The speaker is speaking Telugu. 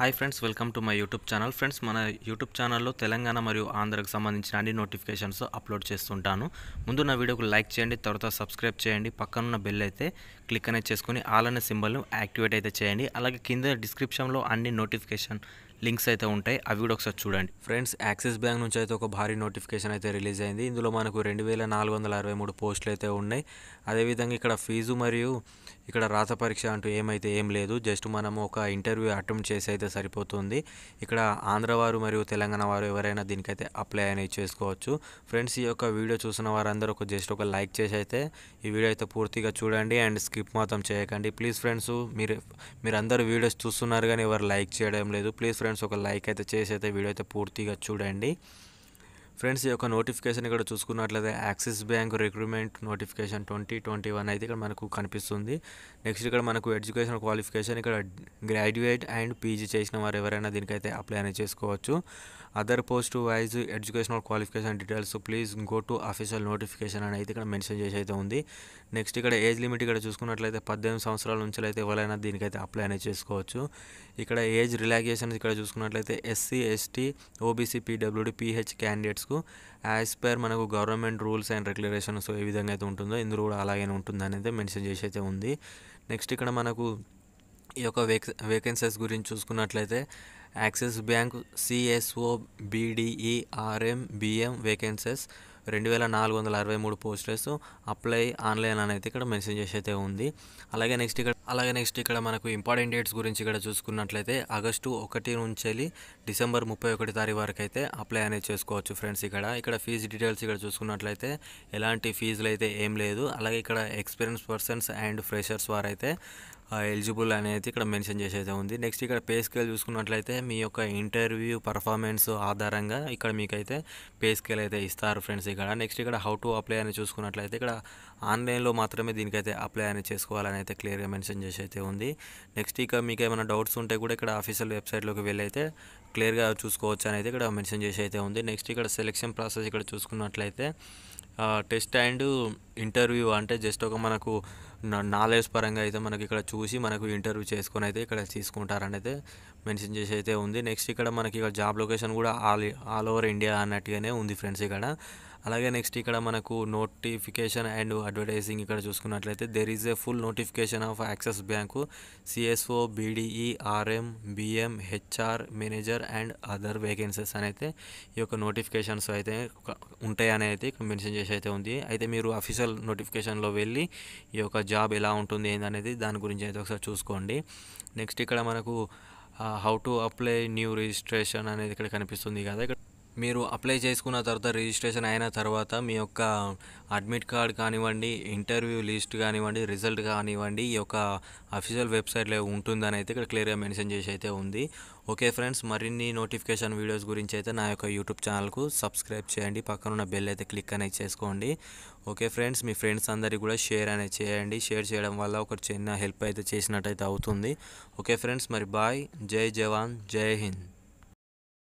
hi friends welcome to my YouTube channel friends మన యూట్యూబ్ ఛానల్లో తెలంగాణ మరియు ఆంధ్రకు సంబంధించిన అన్ని నోటిఫికేషన్స్ అప్లోడ్ చేస్తుంటాను ముందు నా వీడియోకు లైక్ చేయండి తర్వాత సబ్స్క్రైబ్ చేయండి పక్కనున్న బెల్ అయితే క్లిక్ అనేది చేసుకుని ఆల్ అనే సింబల్ను యాక్టివేట్ అయితే చేయండి అలాగే కింద డిస్క్రిప్షన్లో అన్ని నోటిఫికేషన్ లింక్స్ అయితే ఉంటాయి అవి కూడా ఒకసారి చూడండి ఫ్రెండ్స్ యాక్సిస్ బ్యాంక్ నుంచి అయితే ఒక భారీ నోటిఫికేషన్ అయితే రిలీజ్ అయింది ఇందులో మనకు రెండు వేల నాలుగు వందల అరవై మూడు పోస్టులు అయితే ఉన్నాయి అదేవిధంగా ఇక్కడ ఫీజు మరియు ఇక్కడ రాత పరీక్ష అంటూ ఏమైతే ఏం లేదు జస్ట్ మనము ఒక ఇంటర్వ్యూ అటెంప్ట్ చేసి అయితే సరిపోతుంది ఇక్కడ ఆంధ్రవారు మరియు తెలంగాణ వారు ఎవరైనా దీనికైతే అప్లై అనేది చేసుకోవచ్చు ఫ్రెండ్స్ ఈ యొక్క వీడియో చూసిన వారందరూ ఒక జస్ట్ ఒక లైక్ చేసి అయితే ఈ వీడియో అయితే పూర్తిగా చూడండి అండ్ స్కిప్ మాత్రం చేయకండి ప్లీజ్ ఫ్రెండ్స్ మీరు మీరు అందరూ వీడియోస్ చూస్తున్నారు కానీ ఎవరు లైక్ చేయడం లేదు ప్లీజ్ ఫ్రెండ్స్ ఫ్రెండ్స్ ఒక లైక్ అయితే చేసి అయితే వీడియో అయితే పూర్తిగా చూడండి ఫ్రెండ్స్ ఈ యొక్క నోటిఫికేషన్ ఇక్కడ చూసుకున్నట్లయితే Axis bank recruitment notification twenty twenty one అయితే ఇక్కడ మనకు కనిపిస్తుంది నెక్స్ట్ ఇక్కడ మనకు ఎడ్యుకేషన్ క్వాలిఫికేషన్ ఇక్కడ గ్రాడ్యుయేట్ అండ్ పీజీ చేసిన వారు ఎవరైనా దీనికైతే అప్లై అనేది చేసుకోవచ్చు other post wise educational qualification details please go to official notification అని అయితే ఇక్కడ మెన్షన్ చేసి అయితే ఉంది నెక్స్ట్ ఇక్కడ ఏజ్ లిమిట్ ఇక్కడ చూసుకున్నట్లయితే పద్దెనిమిది సంవత్సరాల నుంచి అయితే ఎవరైనా దీనికైతే అప్లై అనేది చేసుకోవచ్చు ఇక్కడ ఏజ్ రిలాక్సేషన్ ఇక్కడ చూసుకున్నట్లయితే SC ST OBC PWD PH candidates ఎగ్జామ్స్కు యాజ్ పర్ మనకు గవర్నమెంట్ రూల్స్ అండ్ రెగ్యులేషన్స్ ఏ విధంగా అయితే ఉంటుందో ఇందులో కూడా అలాగే ఉంటుంది అనేది మెన్షన్ చేసి అయితే ఉంది నెక్స్ట్ ఇక్కడ మనకు ఈ యొక్క వేకెన్సీస్ గురించి చూసుకున్నట్లయితే Axis bank CSO BDE RM BM vacancies రెండు వేల నాలుగు వందల అరవై మూడు పోస్టర్స్ అప్లై ఆన్లైన్ అనేది ఇక్కడ మెన్షన్ చేసి అయితే ఉంది అలాగే నెక్స్ట్ ఇక్కడ అలాగే నెక్స్ట్ ఇక్కడ మనకు ఇంపార్టెంట్ డేట్స్ గురించి ఇక్కడ చూసుకున్నట్లయితే ఆగస్టు ఒకటి నుంచి డిసెంబర్ ముప్పై ఒకటి తారీఖు వరకు అయితే అప్లై అనేది చేసుకోవచ్చు ఫ్రెండ్స్ ఇక్కడ ఇక్కడ ఫీజు డీటెయిల్స్ ఇక్కడ చూసుకున్నట్లయితే ఎలాంటి ఫీజులు అయితే ఏం లేదు అలాగే ఇక్కడ ఎక్స్పీరియన్స్ పర్సన్స్ అండ్ ఫ్రెషర్స్ వారైతే ఎలిజిబుల్ అనేది ఇక్కడ మెన్షన్ చేసేది ఉంది నెక్స్ట్ ఇక్కడ పే స్కేల్ చూసుకున్నట్లయితే మీ యొక్క ఇంటర్వ్యూ పర్ఫార్మెన్స్ ఆధారంగా ఇక్కడ మీకైతే పే స్కేల్ అయితే ఇస్తారు ఫ్రెండ్స్ ఇక్కడ నెక్స్ట్ ఇక్కడ హౌ టు అప్లై అని చూసుకున్నట్లయితే ఇక్కడ ఆన్లైన్లో మాత్రమే దీనికైతే అప్లై అని చేసుకోవాలని అయితే క్లియర్గా మెన్షన్ చేసి అయితే ఉంది నెక్స్ట్ ఇక మీకు ఏమైనా డౌట్స్ ఉంటే కూడా ఇక్కడ ఆఫీషియల్ వెబ్సైట్లోకి వెళ్ళైతే క్లియర్గా చూసుకోవచ్చు అనేది ఇక్కడ మెన్షన్ చేసి అయితే ఉంది నెక్స్ట్ ఇక్కడ సెలెక్షన్ ప్రాసెస్ ఇక్కడ చూసుకున్నట్లయితే టెస్ట్ అండ్ ఇంటర్వ్యూ అంటే జస్ట్ ఒక మనకు నాలెడ్జ్ పరంగా అయితే మనకి ఇక్కడ చూసి మనకు ఇంటర్వ్యూ చేసుకొని అయితే ఇక్కడ తీసుకుంటారని అయితే మెన్షన్ చేసి అయితే ఉంది నెక్స్ట్ ఇక్కడ మనకి ఇక్కడ జాబ్ లొకేషన్ కూడా ఆల్ ఆల్ ఓవర్ ఇండియా అన్నట్టుగానే ఉంది ఫ్రెండ్స్ ఇక్కడ అలాగే నెక్స్ట్ ఇక్కడ మనకు నోటిఫికేషన్ అండ్ అడ్వర్టైజింగ్ ఇక్కడ చూసుకున్నట్లయితే there is a full notification of Axis bank CSO BDE RM BM HR manager and other vacancies అని అయితే ఈ యొక్క నోటిఫికేషన్స్ అయితే ఉంటాయని అయితే ఇక్కడ మెన్షన్ చేసి అయితే ఉంది అయితే మీరు అఫీషియల్ నోటిఫికేషన్లో వెళ్ళి ఈ యొక్క జాబ్ ఎలా ఉంటుంది ఏందనేది దాని గురించి అయితే ఒకసారి చూసుకోండి నెక్స్ట్ ఇక్కడ మనకు how to apply new registration అనేది ఇక్కడ కనిపిస్తుంది కదా ఇక్కడ మీరు అప్లై చేసుకున్న తర్వాత రిజిస్ట్రేషన్ అయిన తర్వాత మీ యొక్క అడ్మిట్ కార్డ్ కానివ్వండి ఇంటర్వ్యూ లిస్ట్ కానివ్వండి రిజల్ట్ కానివ్వండి ఈ యొక్క అఫీషియల్ వెబ్సైట్లో ఉంటుందని అయితే ఇక్కడ క్లియర్గా మెన్షన్ చేసి అయితే ఉంది ఓకే ఫ్రెండ్స్ మరిన్ని నోటిఫికేషన్ వీడియోస్ గురించి అయితే నా యొక్క యూట్యూబ్ ఛానల్కు సబ్స్క్రైబ్ చేయండి పక్కన ఉన్న బెల్ అయితే క్లిక్ అనేది చేసుకోండి ఓకే ఫ్రెండ్స్ మీ ఫ్రెండ్స్ అందరికీ కూడా షేర్ అనేది చేయండి షేర్ చేయడం వల్ల ఒక చిన్న హెల్ప్ అయితే చేసినట్టయితే అవుతుంది ఓకే ఫ్రెండ్స్ మరి బాయ్ జై జవాన్ జై హింద్